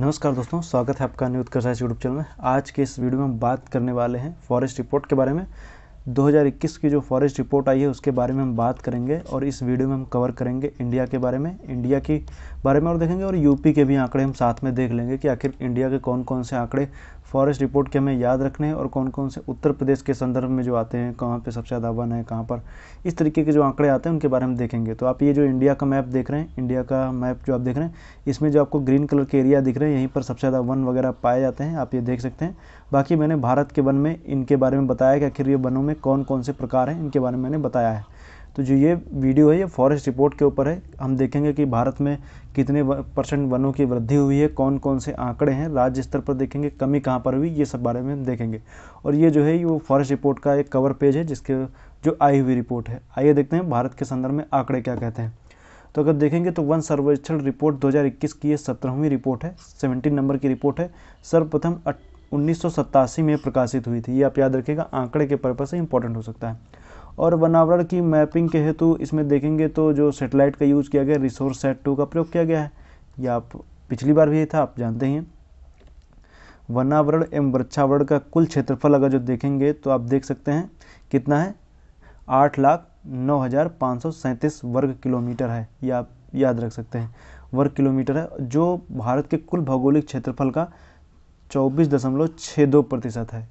नमस्कार दोस्तों स्वागत है आपका न्यूज कर्साइज यूट्यूब चैनल में आज के इस वीडियो में हम बात करने वाले हैं फॉरेस्ट रिपोर्ट के बारे में 2021 की जो फॉरेस्ट रिपोर्ट आई है उसके बारे में हम बात करेंगे और इस वीडियो में हम कवर करेंगे इंडिया के बारे में इंडिया के बारे में और देखेंगे और यूपी के भी आंकड़े हम साथ में देख लेंगे कि आखिर इंडिया के कौन कौन से आंकड़े फॉरेस्ट रिपोर्ट के हमें याद रखने हैं और कौन कौन से उत्तर प्रदेश के संदर्भ में जो आते हैं कहाँ पे सबसे ज़्यादा वन है कहाँ पर इस तरीके के जो आंकड़े आते हैं उनके बारे में देखेंगे तो आप ये जो इंडिया का मैप देख रहे हैं इंडिया का मैप जो आप देख रहे हैं इसमें जो आपको ग्रीन कलर के एरिया दिख रहे हैं यहीं पर सबसे ज़्यादा वन वगैरह पाए जाते हैं आप ये देख सकते हैं बाकी मैंने भारत के वन में इनके बारे में बताया कि आखिर ये वनों में कौन कौन से प्रकार हैं इनके बारे में मैंने बताया है तो जो ये वीडियो है ये फॉरेस्ट रिपोर्ट के ऊपर है हम देखेंगे कि भारत में कितने परसेंट वनों की वृद्धि हुई है कौन कौन से आंकड़े हैं राज्य स्तर पर देखेंगे कमी कहाँ पर हुई ये सब बारे में हम देखेंगे और ये जो है ये वो फॉरेस्ट रिपोर्ट का एक कवर पेज है जिसके जो आई हुई रिपोर्ट है आइए देखते हैं भारत के संदर्भ में आंकड़े क्या कहते हैं तो अगर देखेंगे तो वन सर्वेक्षण रिपोर्ट 2021 की ये सत्रहवीं रिपोर्ट है सेवेंटीन नंबर की रिपोर्ट है सर्वप्रथम उन्नीस में प्रकाशित हुई थी ये आप याद रखिएगा आंकड़े के पर्पज से इंपॉर्टेंट हो सकता है और वनावरण की मैपिंग के हेतु इसमें देखेंगे तो जो सेटेलाइट का यूज़ किया गया रिसोर्स सेट टू का प्रयोग किया गया है यह आप पिछली बार भी था आप जानते ही वनावरण एवं वृक्षावरण का कुल क्षेत्रफल अगर जो देखेंगे तो आप देख सकते हैं कितना है आठ लाख नौ हज़ार पाँच सौ सैंतीस वर्ग किलोमीटर है ये या आप याद रख सकते हैं वर्ग किलोमीटर है जो भारत के कुल भौगोलिक क्षेत्रफल का चौबीस दशमलव छः दो प्रतिशत है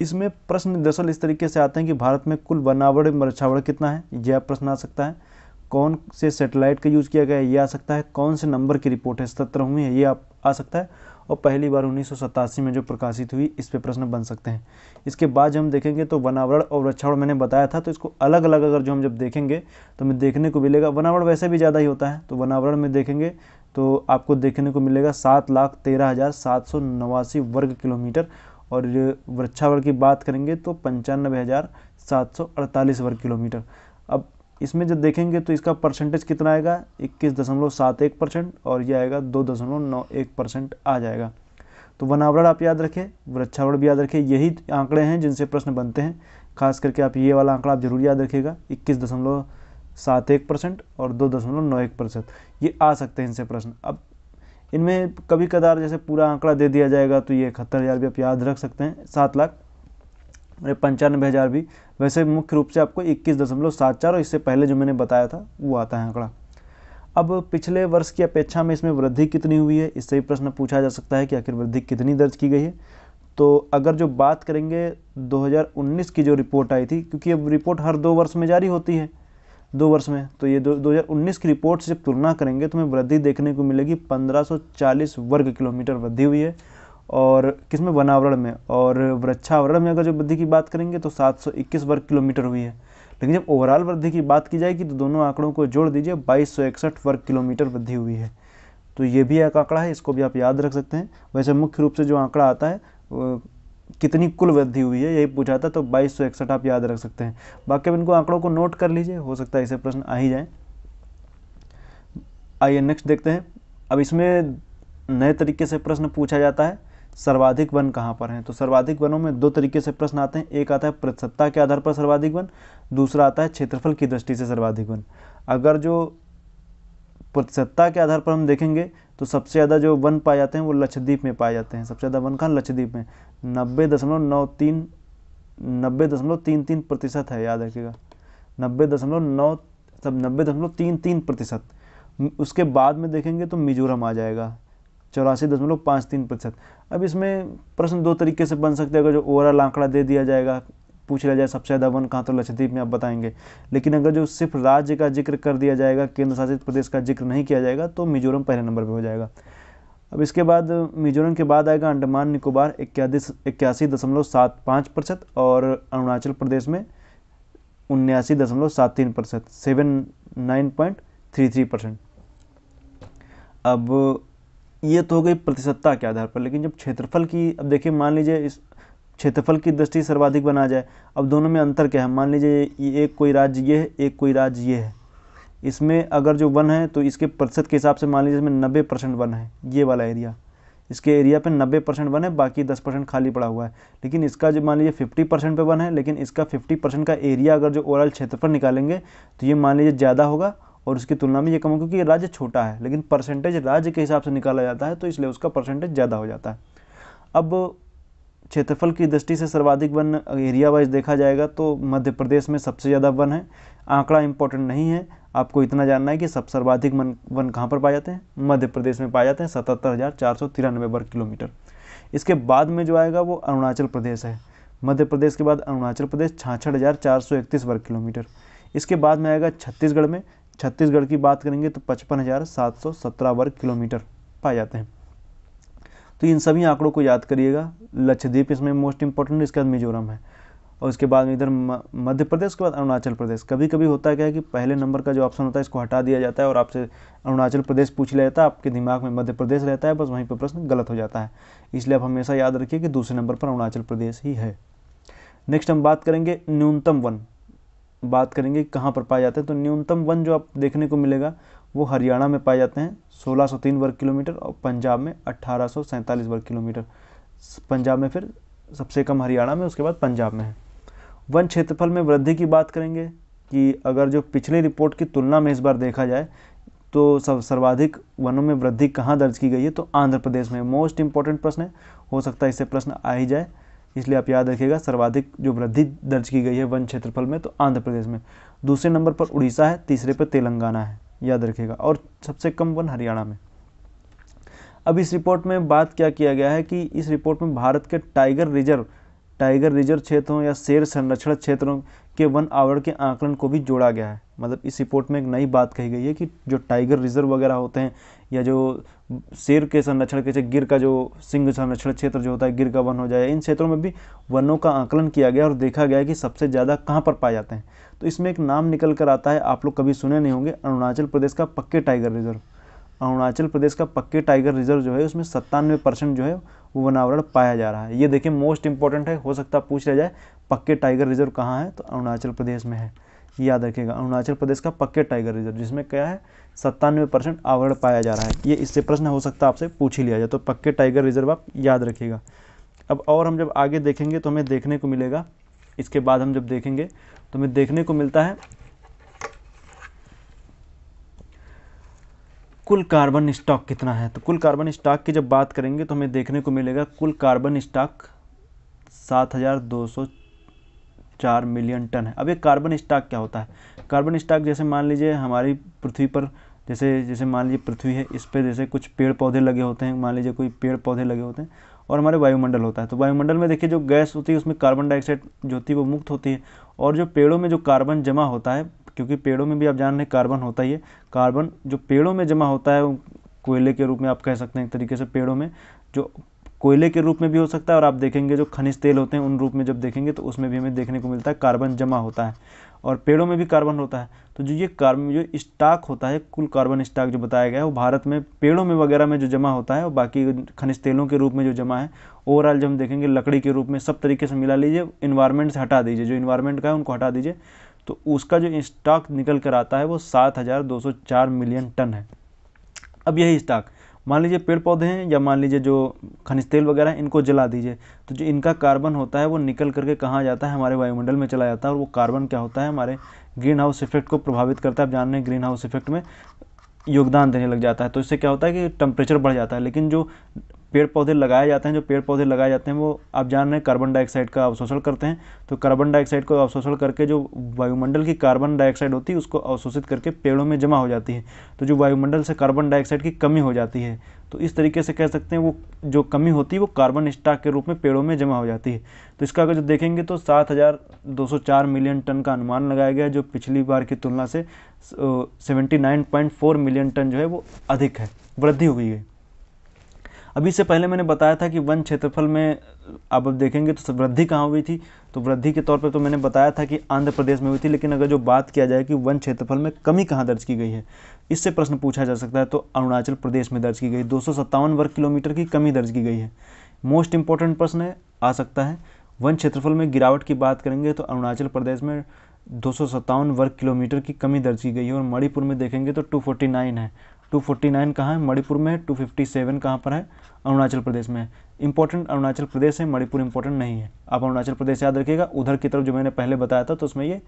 इसमें प्रश्न दरअसल इस तरीके से आते हैं कि भारत में कुल बनावट मछावड़ कितना है यह प्रश्न आ सकता है कौन से सेटेलाइट का यूज़ किया गया है ये आ सकता है कौन से नंबर की रिपोर्ट है सत्रहवीं है ये आप आ सकता है और पहली बार उन्नीस में जो प्रकाशित हुई इस पर प्रश्न बन सकते हैं इसके बाद जब हम देखेंगे तो वनावरण और वृक्षावरण मैंने बताया था तो इसको अलग अलग अगर जो हम जब देखेंगे तो हमें देखने को मिलेगा वनावरण वैसे भी ज़्यादा ही होता है तो वनावरण में देखेंगे तो आपको देखने को मिलेगा सात लाख तेरह हज़ार सात सौ नवासी वर्ग किलोमीटर और वृक्षावर की बात करेंगे तो पंचानबे हज़ार सात सौ अड़तालीस वर्ग किलोमीटर अब इसमें जब देखेंगे तो इसका परसेंटेज कितना आएगा इक्कीस दशमलव सात एक परसेंट और ये आएगा दो दशमलव नौ एक परसेंट आ जाएगा तो वनावरण आप याद रखें वृक्षावरण भी याद रखें यही आंकड़े हैं जिनसे प्रश्न बनते हैं खास करके आप ये वाला आंकड़ा आप जरूर याद रखिएगा इक्कीस दशमलव सात एक परसेंट और दो दशमलव नौ एक परसेंट ये आ सकते हैं इनसे प्रश्न अब इनमें कभी कदार जैसे पूरा आंकड़ा दे दिया जाएगा तो ये इकहत्तर हज़ार भी आप याद रख सकते हैं सात लाख अरे पंचानबे हज़ार भी वैसे मुख्य रूप से आपको इक्कीस दशमलव सात चार और इससे पहले जो मैंने बताया था वो आता है आंकड़ा अब पिछले वर्ष की अपेक्षा में इसमें वृद्धि कितनी हुई है इससे ही प्रश्न पूछा जा सकता है कि आखिर वृद्धि कितनी दर्ज की गई है तो अगर जो बात करेंगे 2019 की जो रिपोर्ट आई थी क्योंकि अब रिपोर्ट हर दो वर्ष में जारी होती है दो वर्ष में तो ये दो हज़ार की रिपोर्ट से जब तुलना करेंगे तो हमें वृद्धि देखने को मिलेगी 1540 वर्ग किलोमीटर वृद्धि हुई है और किस में वनावरण में और वृक्षावरण में अगर जो वृद्धि की बात करेंगे तो 721 वर्ग किलोमीटर हुई है लेकिन जब ओवरऑल वृद्धि की बात की जाएगी तो दोनों आंकड़ों को जोड़ दीजिए बाईस वर्ग किलोमीटर वृद्धि हुई है तो ये भी एक आंकड़ा है इसको भी आप याद रख सकते हैं वैसे मुख्य रूप से जो आंकड़ा आता है कितनी कुल वृद्धि हुई है यही पूछा था तो बाईस आप याद रख सकते हैं बाकी अब इनको आंकड़ों को नोट कर लीजिए हो सकता है इसे प्रश्न आ ही जाए आइए नेक्स्ट देखते हैं अब इसमें नए तरीके से प्रश्न पूछा जाता है सर्वाधिक वन कहाँ पर हैं तो सर्वाधिक वनों में दो तरीके से प्रश्न आते हैं एक आता है प्रतिशतता के आधार पर सर्वाधिक वन दूसरा आता है क्षेत्रफल की दृष्टि से सर्वाधिक वन अगर जो प्रतिशतता के आधार पर हम देखेंगे तो सबसे ज़्यादा जो वन पाए जाते हैं वो लक्षद्वीप में पाए जाते हैं सबसे ज़्यादा वन कहाँ लक्षद्वीप में नब्बे दशमलव नौ तीन नब्बे दशमलव तीन तीन प्रतिशत है याद रखिएगा नब्बे दशमलव नौ सब नब्बे दशमलव तीन तीन प्रतिशत उसके बाद में देखेंगे तो मिजोरम आ जाएगा चौरासी दशमलव पाँच तीन प्रतिशत अब इसमें प्रश्न दो तरीके से बन सकते हैं अगर जो ओवरऑल आंकड़ा दे दिया जाएगा पूछ लिया जाए सबसे ज़्यादा वन कहाँ तो लक्षद्वीप में आप बताएंगे लेकिन अगर जो सिर्फ राज्य का जिक्र कर दिया जाएगा केंद्र शासित प्रदेश का जिक्र नहीं किया जाएगा तो मिजोरम पहले नंबर पर हो जाएगा अब इसके बाद मिजोरम के बाद आएगा अंडमान निकोबार इक्यासी दशमलव सात पाँच प्रतिशत और अरुणाचल प्रदेश में उन्यासी दशमलव सात तीन प्रतिशत seven nine point three three percent अब ये तो हो गई प्रतिशतता के आधार पर लेकिन जब क्षेत्रफल की अब देखिए मान लीजिए इस क्षेत्रफल की दृष्टि सर्वाधिक बना जाए अब दोनों में अंतर क्या है मान लीजिए ये एक कोई राज्य ये है एक कोई राज्य ये है इसमें अगर जो वन है तो इसके प्रतिशत के हिसाब से मान लीजिए इसमें नब्बे परसेंट वन है ये वाला एरिया इसके एरिया पे नब्बे परसेंट वन है बाकी दस परसेंट खाली पड़ा हुआ है लेकिन इसका जो मान लीजिए फिफ्टी परसेंट पर वन है लेकिन इसका फिफ्टी परसेंट का एरिया अगर जो ओवरऑल क्षेत्रफल निकालेंगे तो ये मान लीजिए ज़्यादा होगा और उसकी तुलना में ये कम होगा क्योंकि राज्य छोटा है लेकिन परसेंटेज राज्य के हिसाब से निकाला जाता है तो इसलिए उसका परसेंटेज ज़्यादा हो जाता है अब क्षेत्रफल की दृष्टि से सर्वाधिक वन एरिया वाइज देखा जाएगा तो मध्य प्रदेश में सबसे ज़्यादा वन है आंकड़ा इम्पोर्टेंट नहीं है आपको इतना जानना है कि सब सर्वाधिक वन वन कहाँ पर पाए जाते हैं मध्य प्रदेश में पाए जाते हैं सतहत्तर हज़ार चार सौ वर्ग किलोमीटर इसके बाद में जो आएगा वो अरुणाचल प्रदेश है मध्य प्रदेश के बाद अरुणाचल प्रदेश छाछठ हज़ार चार सौ इकतीस वर्ग किलोमीटर इसके बाद में आएगा छत्तीसगढ़ में छत्तीसगढ़ की बात करेंगे तो पचपन हज़ार सात सौ सत्रह वर्ग किलोमीटर पाए जाते हैं तो इन सभी आंकड़ों को याद करिएगा लक्षद्वीप इसमें मोस्ट इंपॉर्टेंट इसके बाद मिजोरम है और उसके बाद इधर मध्य प्रदेश के बाद अरुणाचल प्रदेश कभी कभी होता क्या है कि पहले नंबर का जो ऑप्शन होता है इसको हटा दिया जाता है और आपसे अरुणाचल प्रदेश पूछ लिया जाता है आपके दिमाग में मध्य प्रदेश रहता है बस वहीं पर प्रश्न गलत हो जाता है इसलिए आप हमेशा याद रखिए कि दूसरे नंबर पर अरुणाचल प्रदेश ही है नेक्स्ट हम बात करेंगे न्यूनतम वन बात करेंगे कहाँ पर पाए जाते हैं तो न्यूनतम वन जो आप देखने को मिलेगा वो हरियाणा में पाए जाते हैं 1603 वर्ग किलोमीटर और पंजाब में अट्ठारह वर्ग किलोमीटर पंजाब में फिर सबसे कम हरियाणा में उसके बाद पंजाब में है वन क्षेत्रफल में वृद्धि की बात करेंगे कि अगर जो पिछले रिपोर्ट की तुलना में इस बार देखा जाए तो सब सर्वाधिक वनों में वृद्धि कहाँ दर्ज की गई है तो आंध्र प्रदेश में मोस्ट इंपॉर्टेंट प्रश्न है हो सकता है इससे प्रश्न आ ही जाए इसलिए आप याद रखिएगा सर्वाधिक जो वृद्धि दर्ज की गई है वन क्षेत्रफल में तो आंध्र प्रदेश में दूसरे नंबर पर उड़ीसा है तीसरे पर तेलंगाना है याद रखेगा और सबसे कम वन हरियाणा में अब इस रिपोर्ट में बात क्या किया गया है कि इस रिपोर्ट में भारत के टाइगर रिजर्व टाइगर रिजर्व क्षेत्रों या शेर संरक्षण क्षेत्रों के वन आवरण के आंकलन को भी जोड़ा गया है मतलब इस रिपोर्ट में एक नई बात कही गई है कि जो टाइगर रिजर्व वगैरह होते हैं या जो शेर के संरक्षण के गिर का जो सिंह संरक्षण क्षेत्र जो होता है गिर का वन हो जाए इन क्षेत्रों में भी वनों का आंकलन किया गया और देखा गया कि सबसे ज़्यादा कहाँ पर पाए जाते हैं तो इसमें एक नाम निकल कर आता है आप लोग कभी सुने नहीं होंगे अरुणाचल प्रदेश का पक्के टाइगर रिजर्व अरुणाचल प्रदेश का पक्के टाइगर रिजर्व जो है उसमें सत्तानवे परसेंट जो है वो वनावरण पाया जा रहा है ये देखिए मोस्ट इंपॉर्टेंट है हो सकता है पूछ लिया जाए पक्के टाइगर रिजर्व कहाँ है तो अरुणाचल प्रदेश में है याद रखिएगा अरुणाचल प्रदेश का पक्के टाइगर रिजर्व जिसमें क्या है सत्तानवे परसेंट आवरण पाया जा रहा है ये इससे प्रश्न हो सकता है आपसे पूछ ही लिया जाए तो पक्के टाइगर रिजर्व आप याद रखिएगा अब और हम जब आगे देखेंगे तो हमें देखने को मिलेगा इसके बाद हम जब देखेंगे तो हमें देखने को मिलता है कुल कार्बन स्टॉक कितना है तो कुल कार्बन स्टॉक की जब बात करेंगे तो हमें देखने को मिलेगा कुल कार्बन स्टॉक सात हज़ार दो सौ चार मिलियन टन है अब ये कार्बन स्टॉक क्या होता है कार्बन स्टॉक जैसे मान लीजिए हमारी पृथ्वी पर जैसे जैसे मान लीजिए पृथ्वी है इस पर जैसे कुछ पेड़ पौधे लगे होते हैं मान लीजिए कोई पेड़ पौधे लगे होते हैं और हमारे वायुमंडल होता है तो वायुमंडल में देखिए जो गैस होती है उसमें कार्बन डाइऑक्साइड जो होती है वो मुक्त होती है और जो पेड़ों में जो कार्बन जमा होता है क्योंकि पेड़ों में भी आप जान रहे हैं कार्बन होता ही है कार्बन जो पेड़ों में जमा होता है कोयले के रूप में आप कह सकते हैं एक तरीके से पेड़ों में जो कोयले के रूप में भी हो सकता है और आप देखेंगे जो खनिज तेल होते हैं उन रूप में जब देखेंगे तो उसमें भी हमें देखने को मिलता है कार्बन जमा होता है और पेड़ों में भी कार्बन होता है तो जो ये कार्बन जो स्टाक होता है कुल कार्बन स्टाक जो बताया गया है वो भारत में पेड़ों में वगैरह में जो जमा होता है और बाकी खनिज तेलों के रूप में जो जमा है ओवरऑल जब हम देखेंगे लकड़ी के रूप में सब तरीके से मिला लीजिए इन्वायरमेंट से हटा दीजिए जो इन्वायरमेंट का है उनको हटा दीजिए तो उसका जो स्टॉक निकल कर आता है वो सात हज़ार दो सौ चार मिलियन टन है अब यही स्टॉक मान लीजिए पेड़ पौधे हैं या मान लीजिए जो खनिज तेल वगैरह हैं इनको जला दीजिए तो जो इनका कार्बन होता है वो निकल करके कहाँ जाता है हमारे वायुमंडल में चला जाता है और वो कार्बन क्या होता है हमारे ग्रीन हाउस इफेक्ट को प्रभावित करता है आप जान रहे हैं ग्रीन हाउस इफेक्ट में योगदान देने लग जाता है तो इससे क्या होता है कि टेम्परेचर बढ़ जाता है लेकिन जो पेड़ पौधे लगाए जाते हैं जो पेड़ पौधे लगाए जाते हैं वो आप जान रहे हैं कार्बन डाइऑक्साइड का अवशोषण करते हैं तो कार्बन डाइऑक्साइड को अवशोषण करके जो वायुमंडल की कार्बन डाइऑक्साइड होती है उसको अवशोषित करके पेड़ों में जमा हो जाती है तो जो वायुमंडल से कार्बन डाइऑक्साइड की कमी हो जाती है तो इस तरीके से कह सकते हैं वो जो कमी होती है वो कार्बन स्टॉक के रूप में पेड़ों में जमा हो जाती है तो इसका अगर जो देखेंगे तो चार मिलियन टन का अनुमान लगाया गया जो पिछली बार की तुलना से फोर मिलियन टन जो है वो अधिक है वृद्धि हुई है अभी इससे पहले मैंने बताया था कि वन क्षेत्रफल में आप अब देखेंगे तो वृद्धि कहाँ हुई थी तो वृद्धि के तौर पर तो मैंने बताया था कि आंध्र प्रदेश में हुई थी लेकिन अगर जो बात किया जाए कि वन क्षेत्रफल में कमी कहाँ दर्ज की गई है इससे प्रश्न पूछा जा सकता है तो अरुणाचल प्रदेश में दर्ज की गई दो वर्ग किलोमीटर की कमी दर्ज की गई है मोस्ट इंपॉर्टेंट प्रश्न है आ सकता है वन क्षेत्रफल में गिरावट की बात करेंगे तो अरुणाचल प्रदेश में दो वर्ग किलोमीटर की कमी दर्ज की गई है और मणिपुर में देखेंगे तो 249 है 249 कहाँ है मणिपुर में 257 कहाँ पर है अरुणाचल प्रदेश में इंपॉर्टेंट अरुणाचल प्रदेश है मणिपुर इंपॉर्टेंट नहीं है आप अरुणाचल प्रदेश याद रखिएगा उधर की तरफ जो मैंने पहले बताया था तो उसमें ये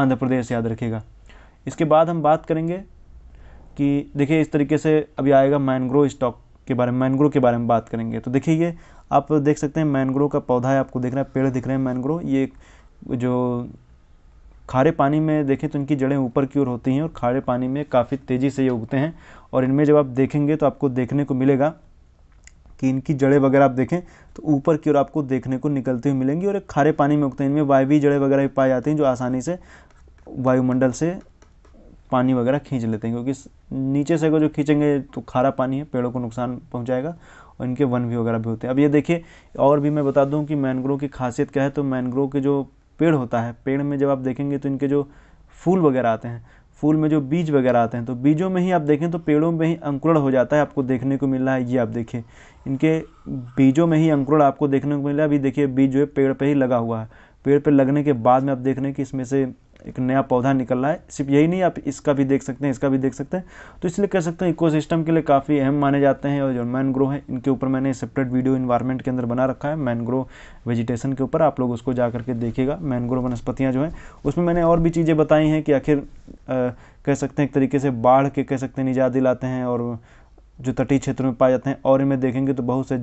आंध्र प्रदेश याद रखिएगा इसके बाद हम बात करेंगे कि देखिए इस तरीके से अभी आएगा मैनग्रोव स्टॉक के बारे में मैनग्रोव के बारे में बात करेंगे तो देखिए ये आप देख सकते हैं मैनग्रोव का पौधा है आपको दिख रहा है पेड़ दिख रहे हैं मैनग्रोव ये जो खारे पानी में देखें तो इनकी जड़ें ऊपर की ओर होती हैं और खारे पानी में काफ़ी तेज़ी से ये उगते हैं और इनमें जब आप देखेंगे तो आपको देखने को मिलेगा कि इनकी जड़ें वगैरह आप देखें तो ऊपर की ओर आपको देखने को निकलती हुई मिलेंगी और एक खारे पानी में उगते हैं इनमें वायवी जड़ें वगैरह भी पाई जाती हैं जो आसानी से वायुमंडल से पानी वगैरह खींच लेते हैं क्योंकि नीचे से अगर जो खींचेंगे तो खारा पानी है पेड़ों को नुकसान पहुंचाएगा और इनके वन भी वगैरह भी होते हैं अब ये देखिए और भी मैं बता दूं कि मैनग्रोव की खासियत क्या है तो मैनग्रोव के जो पेड़ होता है पेड़ में जब आप देखेंगे तो इनके जो फूल वगैरह आते हैं फूल में जो बीज वगैरह आते हैं तो बीजों में ही आप देखें तो पेड़ों में ही अंकुरण हो जाता है आपको देखने को मिल रहा है ये आप देखिए इनके बीजों में ही अंकुरण आपको देखने को मिल रहा है अभी देखिए बीज जो है पेड़ पर ही लगा हुआ है पेड़ पर लगने के बाद में आप देख रहे हैं कि इसमें से एक नया पौधा निकल रहा है सिर्फ यही नहीं आप इसका भी देख सकते हैं इसका भी देख सकते हैं तो इसलिए कह सकते हैं इकोसिस्टम के लिए काफ़ी अहम माने जाते हैं और जो मैनग्रोव है इनके ऊपर मैंने सेपरेट वीडियो इन्वायरमेंट के अंदर बना रखा है मैनग्रो वेजिटेशन के ऊपर आप लोग उसको जा करके देखेगा मैनग्रो वनस्पतियाँ जो हैं उसमें मैंने और भी चीज़ें बताई हैं कि आखिर कह सकते हैं एक तरीके से बाढ़ के कह सकते हैं निजात दिलाते हैं और जो तटीय क्षेत्रों में पाए जाते हैं और इनमें देखेंगे तो बहुत से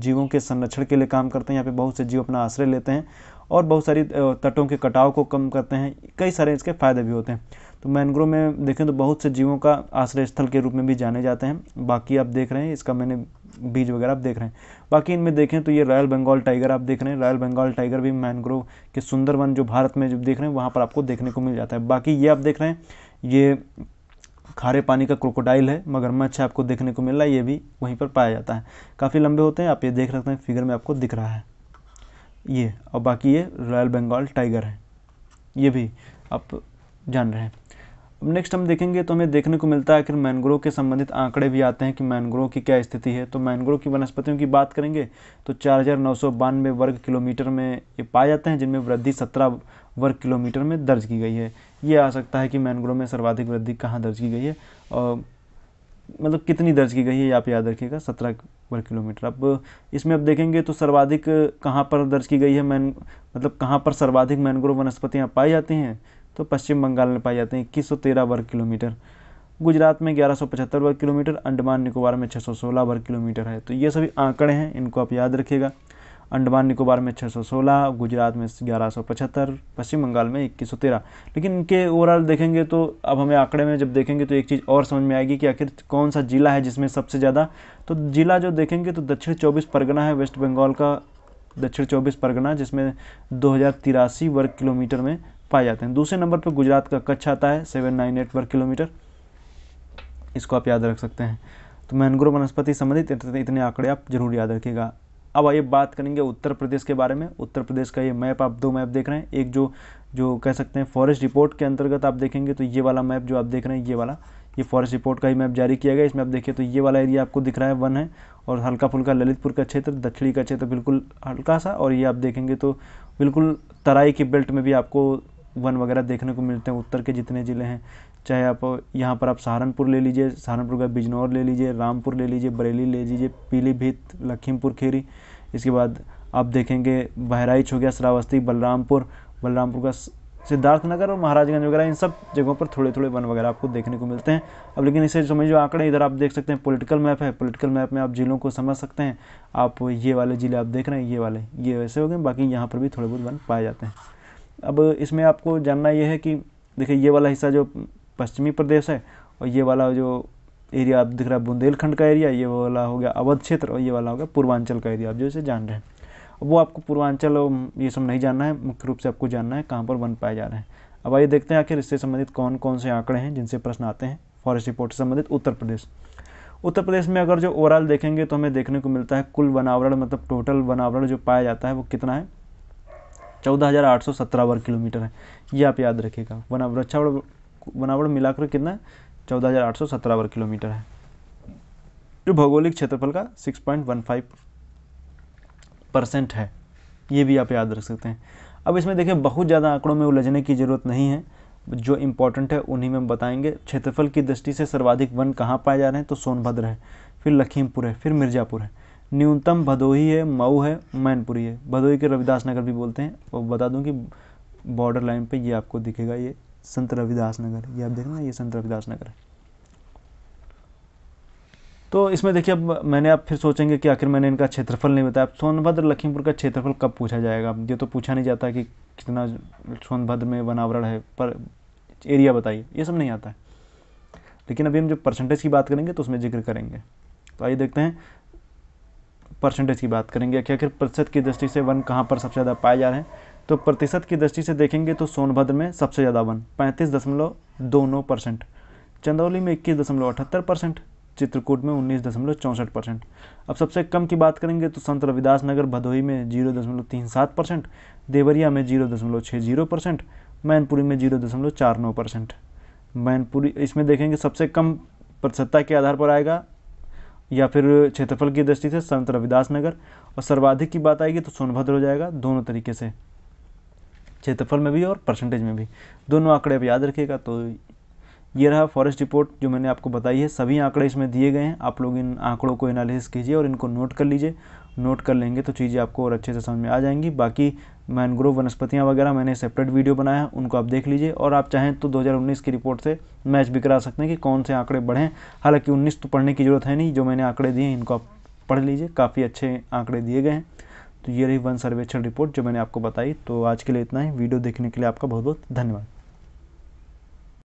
जीवों के संरक्षण के लिए काम करते हैं यहाँ पे बहुत से जीव अपना आश्रय लेते हैं और बहुत सारी तटों के कटाव को कम करते हैं कई सारे इसके फ़ायदे भी होते हैं तो मैनग्रोव में देखें तो बहुत से जीवों का आश्रय स्थल के रूप में भी जाने जाते हैं बाकी आप देख रहे हैं इसका मैंने बीज वगैरह आप देख रहे हैं बाकी इनमें देखें तो ये रॉयल बंगाल टाइगर आप देख रहे हैं रॉयल बंगाल टाइगर भी मैनग्रोव के सुंदर वन जो भारत में जो देख रहे हैं वहाँ पर आपको देखने को मिल जाता है बाकी ये आप देख रहे हैं ये खारे पानी का क्रोकोडाइल है मगरमच्छ आपको देखने को मिल रहा है ये भी वहीं पर पाया जाता है काफ़ी लंबे होते हैं आप ये देख सकते हैं फिगर में आपको दिख रहा है ये और बाकी ये रॉयल बंगाल टाइगर है ये भी आप जान रहे हैं अब नेक्स्ट हम देखेंगे तो हमें देखने को मिलता है आखिर मैनग्रोव के संबंधित आंकड़े भी आते हैं कि मैनग्रोव की क्या स्थिति है तो मैनग्रोव की वनस्पतियों की बात करेंगे तो चार वर्ग किलोमीटर में ये पाए जाते हैं जिनमें वृद्धि सत्रह वर्ग किलोमीटर में दर्ज की गई है ये आ सकता है कि मैनग्रोव में सर्वाधिक वृद्धि कहाँ दर्ज की गई है और मतलब कितनी दर्ज की गई है ये आप याद रखिएगा सत्रह वर्ग किलोमीटर अब इसमें अब देखेंगे तो सर्वाधिक कहाँ पर दर्ज की गई है मैन मतलब कहाँ पर सर्वाधिक मैनग्रोव वनस्पतियाँ पाई जाती हैं तो पश्चिम बंगाल में पाई जाती हैं इक्कीस वर्ग किलोमीटर गुजरात में ग्यारह वर्ग किलोमीटर अंडमान निकोबार में छः वर्ग किलोमीटर है तो ये सभी आंकड़े हैं इनको आप याद रखिएगा अंडमान निकोबार में 616, गुजरात में 1175, पश्चिम बंगाल में 2113 लेकिन इनके ओवरऑल देखेंगे तो अब हमें आंकड़े में जब देखेंगे तो एक चीज़ और समझ में आएगी कि आखिर कौन सा ज़िला है जिसमें सबसे ज़्यादा तो ज़िला जो देखेंगे तो दक्षिण चौबीस परगना है वेस्ट बंगाल का दक्षिण चौबीस परगना जिसमें दो वर्ग किलोमीटर में पाए जाते हैं दूसरे नंबर पर गुजरात का कच्छ आता है सेवन नाइन एट वर्ग किलोमीटर इसको आप याद रख सकते हैं तो मैनग्रोव वनस्पति संबंधित इतने आंकड़े आप जरूर याद रखिएगा अब आइए बात करेंगे उत्तर प्रदेश के बारे में उत्तर प्रदेश का ये मैप आप दो मैप देख रहे हैं एक जो जो कह सकते हैं फॉरेस्ट रिपोर्ट के अंतर्गत आप देखेंगे तो ये वाला मैप जो आप देख रहे हैं ये वाला ये फॉरेस्ट रिपोर्ट का ही मैप जारी किया गया इसमें आप देखिए तो ये वाला एरिया आपको दिख रहा है वन है और हल्का फुल्का ललितपुर का क्षेत्र दक्षिणी का क्षेत्र बिल्कुल हल्का सा और ये आप देखेंगे तो बिल्कुल तराई की बेल्ट में भी आपको वन वगैरह देखने को मिलते हैं उत्तर के जितने ज़िले हैं चाहे आप यहाँ पर आप सहारनपुर ले लीजिए सहारनपुर का बिजनौर ले लीजिए रामपुर ले लीजिए बरेली ले लीजिए पीलीभीत लखीमपुर खीरी इसके बाद आप देखेंगे बहराइच हो गया श्रावस्ती बलरामपुर बलरामपुर का सिद्धार्थनगर और महाराजगंज वगैरह इन सब जगहों पर थोड़े थोड़े वन वगैरह आपको देखने को मिलते हैं अब लेकिन इसे जो आंकड़े इधर आप देख सकते हैं पॉलिटिकल मैप है पॉलिटिकल मैप में आप जिलों को समझ सकते हैं आप ये वाले ज़िले आप देख रहे हैं ये वाले ये वैसे हो गए बाकी यहाँ पर भी थोड़े बहुत वन पाए जाते हैं अब इसमें आपको जानना यह है कि देखिए ये वाला हिस्सा जो पश्चिमी प्रदेश है और ये वाला जो एरिया आप दिख रहा है बुंदेलखंड का एरिया ये वाला हो गया अवध क्षेत्र और ये वाला हो गया पूर्वांचल का एरिया आप जो इसे जान रहे हैं वो आपको पूर्वांचल ये सब नहीं जानना है मुख्य रूप से आपको जानना है कहाँ पर वन पाए जा रहे हैं अब आइए देखते हैं आखिर इससे संबंधित कौन कौन से आंकड़े हैं जिनसे प्रश्न आते हैं फॉरेस्ट रिपोर्ट से संबंधित उत्तर प्रदेश उत्तर प्रदेश में अगर जो ओवरऑल देखेंगे तो हमें देखने को मिलता है कुल वनावरण मतलब टोटल वनावरण जो पाया जाता है वो कितना है चौदह वर्ग किलोमीटर है ये आप याद रखिएगा वना बनावट मिलाकर कितना चौदह हज़ार आठ सौ सत्रह वर्ग किलोमीटर है जो भौगोलिक क्षेत्रफल का six point one five percent है ये भी आप याद रख सकते हैं अब इसमें देखिए बहुत ज़्यादा आंकड़ों में उलझने की ज़रूरत नहीं है जो इम्पोर्टेंट है उन्हीं में बताएंगे क्षेत्रफल की दृष्टि से सर्वाधिक वन कहाँ पाए जा रहे हैं तो सोनभद्र है फिर लखीमपुर है फिर मिर्ज़ापुर है न्यूनतम भदोही है मऊ है मैनपुरी है भदोही के रविदास नगर भी बोलते हैं और बता दूं कि बॉर्डर लाइन पे ये आपको दिखेगा ये संत रविदास नगर ये आप देखना ये संत रविदास नगर है तो इसमें देखिए अब मैंने आप फिर सोचेंगे कि आखिर मैंने इनका क्षेत्रफल नहीं बताया सोनभद्र लखीमपुर का क्षेत्रफल कब पूछा जाएगा ये तो पूछा नहीं जाता कि कितना सोनभद्र में वनावरण है पर एरिया बताइए ये सब नहीं आता है लेकिन अभी हम जो परसेंटेज की बात करेंगे तो उसमें जिक्र करेंगे तो आइए देखते हैं परसेंटेज की बात करेंगे कि आखिर प्रतिशत की दृष्टि से वन कहाँ पर सबसे ज़्यादा पाए जा रहे हैं तो प्रतिशत की दृष्टि से देखेंगे तो सोनभद्र में सबसे ज़्यादा वन पैंतीस दशमलव दो नौ परसेंट चंदौली में इक्कीस दशमलव अठहत्तर परसेंट चित्रकूट में उन्नीस दशमलव चौंसठ परसेंट अब सबसे कम की बात करेंगे तो संत रविदास नगर भदोही में जीरो दशमलव तीन सात परसेंट देवरिया में जीरो दशमलव छः जीरो परसेंट मैनपुरी में जीरो दशमलव चार नौ परसेंट मैनपुरी इसमें देखेंगे सबसे कम प्रतिशतता के आधार पर आएगा या फिर क्षेत्रफल की दृष्टि से संत रविदास नगर और सर्वाधिक की बात आएगी तो सोनभद्र हो जाएगा दोनों तरीके से क्षेत्रफल में भी और परसेंटेज में भी दोनों आंकड़े आप याद रखिएगा तो ये रहा फॉरेस्ट रिपोर्ट जो मैंने आपको बताई है सभी आंकड़े इसमें दिए गए हैं आप लोग इन आंकड़ों को एनालिसिस कीजिए और इनको नोट कर लीजिए नोट कर लेंगे तो चीज़ें आपको और अच्छे से समझ में आ जाएंगी बाकी मैनग्रोव वनस्पतियाँ वगैरह मैंने सेपरेट वीडियो बनाया उनको आप देख लीजिए और आप चाहें तो 2019 की रिपोर्ट से मैच भी करा सकते हैं कि कौन से आंकड़े बढ़ें हालांकि 19 तो पढ़ने की ज़रूरत है नहीं जो मैंने आंकड़े दिए हैं इनको आप पढ़ लीजिए काफ़ी अच्छे आंकड़े दिए गए हैं तो ये रही वन सर्वेक्षण रिपोर्ट जो मैंने आपको बताई तो आज के लिए इतना ही वीडियो देखने के लिए आपका बहुत बहुत धन्यवाद